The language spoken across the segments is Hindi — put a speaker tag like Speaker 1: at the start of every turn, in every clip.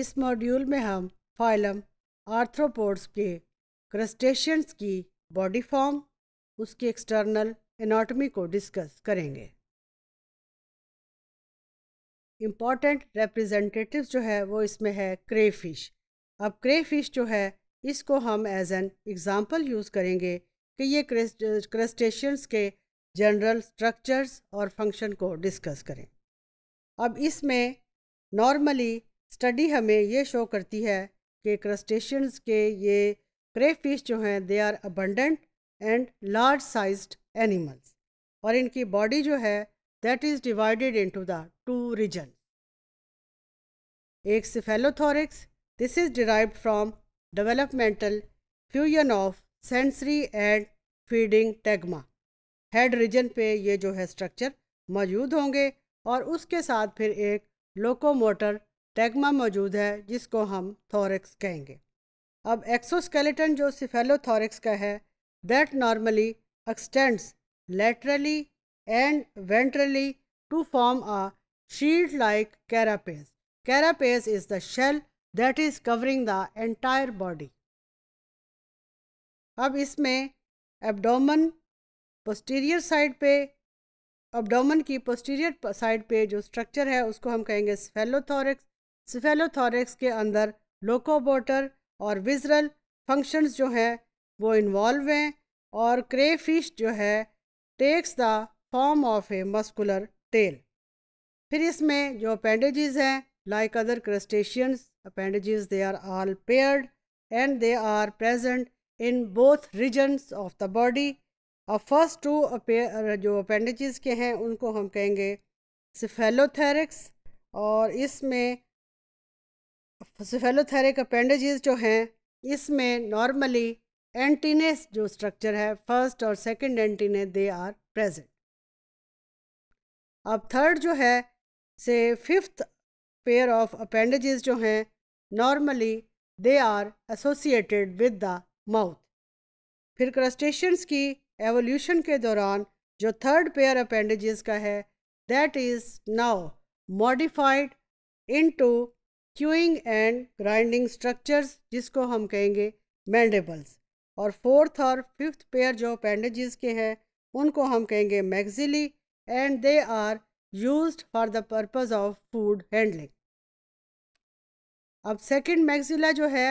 Speaker 1: इस मॉड्यूल में हम फाइलम आर्थ्रोपोड्स के क्रस्टेशियंस की बॉडी फॉर्म उसकी एक्सटर्नल एनाटॉमी को डिस्कस करेंगे इम्पॉर्टेंट रिप्रेजेंटेटिव जो है वो इसमें है क्रे फिश अब क्रे फिश जो है इसको हम एज एन एग्ज़ाम्पल यूज़ करेंगे कि ये क्रस्टेशियंस के जनरल स्ट्रक्चर्स और फंक्शन को डिस्कस करें अब इसमें नॉर्मली स्टडी हमें ये शो करती है कि क्रस्टेशियंस के ये क्रेफिश जो हैं they are abundant and large sized animals और इनकी बॉडी जो है that is divided into the two region एक cephalothorax this is derive from developmental fusion of sensory and feeding tagma head region पे ये जो है स्ट्रक्चर मौजूद होंगे और उसके साथ फिर एक लोकोमोटर टैगमा मौजूद है जिसको हम थॉरिक्स कहेंगे अब एक्सोस्केलेटन जो सिफेलोथॉरेक्स का है that normally extends laterally and ventrally to form a shield like carapace carapace is the shell that is covering the entire body अब इसमें एब्डोमन पोस्टीरियर साइड पे एब्डोमन की पोस्टीरियर साइड पे जो स्ट्रक्चर है उसको हम कहेंगे स्फेलोथॉरिक्स सिफेलोथॉरिक्स के अंदर लोकोबोटर और विजरल फंक्शंस जो हैं वो इन्वॉल्व हैं और क्रेफिश जो है takes the form of a muscular tail फिर इसमें जो अपेंडेजेस हैं like other crustaceans appendages they are all paired and they are present in both regions of the body और फर्स्ट टू जो अपेंडेजेस के हैं उनको हम कहेंगे सिफेलोथेरिक्स और इसमें सेफेलोथेरिक अपेंडेज जो हैं इसमें नॉर्मली एंटीनेस जो स्ट्रक्चर है फर्स्ट और second antennae they are present अब थर्ड जो है से फिफ्थ पेयर ऑफ अपेंडेज जो हैं normally they are associated with the mouth फिर क्रस्टेशंस की एवोल्यूशन के दौरान जो थर्ड पेयर अपेंडेज का है that is now modified into chewing and grinding structures जिसको हम कहेंगे मैंडेबल्स और फोर्थ और फिफ्थ पेयर जो अपेंडेजेस के हैं उनको हम कहेंगे maxillae and they are use for the purpose of food handling अब सेकेंड मैगजिला जो है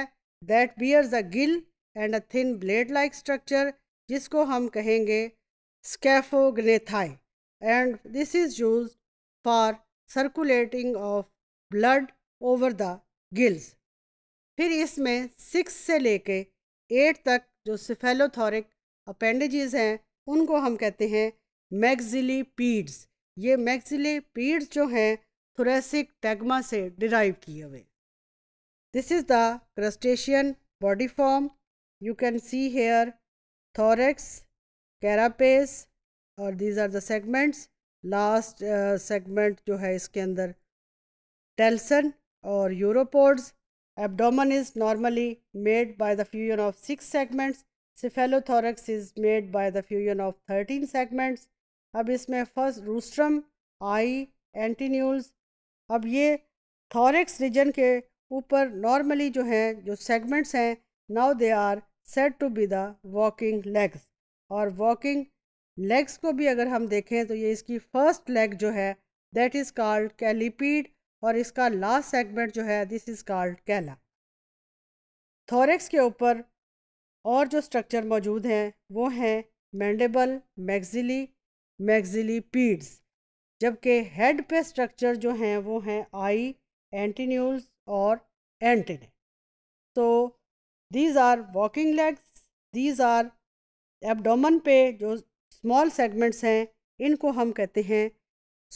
Speaker 1: that bears a gill and a thin blade like structure जिसको हम कहेंगे scaphognathite and this is use for circulating of blood over the gills फिर इसमें सिक्स से लेके एट तक जो सिफेलोथोरिक अपेंडेजेस हैं उनको हम कहते हैं पीड्स ये पीड्स जो हैं थोरेसिक टैगमा से डिराइव किए हुए this is the crustacean body form you can see here thorax carapace और these are the segments last segment जो है इसके अंदर टेल्सन और uropods abdomen is normally made by the fusion of six segments cephalothorax is made by the fusion of thirteen segments अब इसमें फर्स्ट रूस्ट्रम आई एंटीन्यूल्स अब ये थॉरक्स रीजन के ऊपर नॉर्मली जो हैं जो सेगमेंट्स हैं now they are said to be the walking legs और वॉकिंग लेग्स को भी अगर हम देखें तो ये इसकी फर्स्ट लेग जो है दैट इज़ कॉल्ड कैलिपीड और इसका लास्ट सेगमेंट जो है this is called cephalothorax के ऊपर और जो स्ट्रक्चर मौजूद हैं वो हैं मैंडेबल मैगजिली मैगजिली पीड्स जबकि हेड पे स्ट्रक्चर जो हैं वो हैं आई एंटीन्यूल्स और एंटीने तो these are walking legs these are abdomen पे जो स्मॉल सेगमेंट्स हैं इनको हम कहते हैं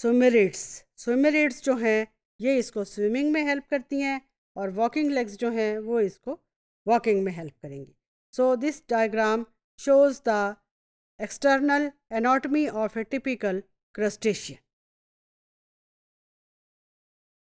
Speaker 1: सुमेरिट्स सुमेरिट्स जो हैं ये इसको स्विमिंग में हेल्प करती हैं और वॉकिंग लेग्स जो हैं वो इसको वॉकिंग में हेल्प करेंगी so this diagram shows the external anatomy of a typical crustacean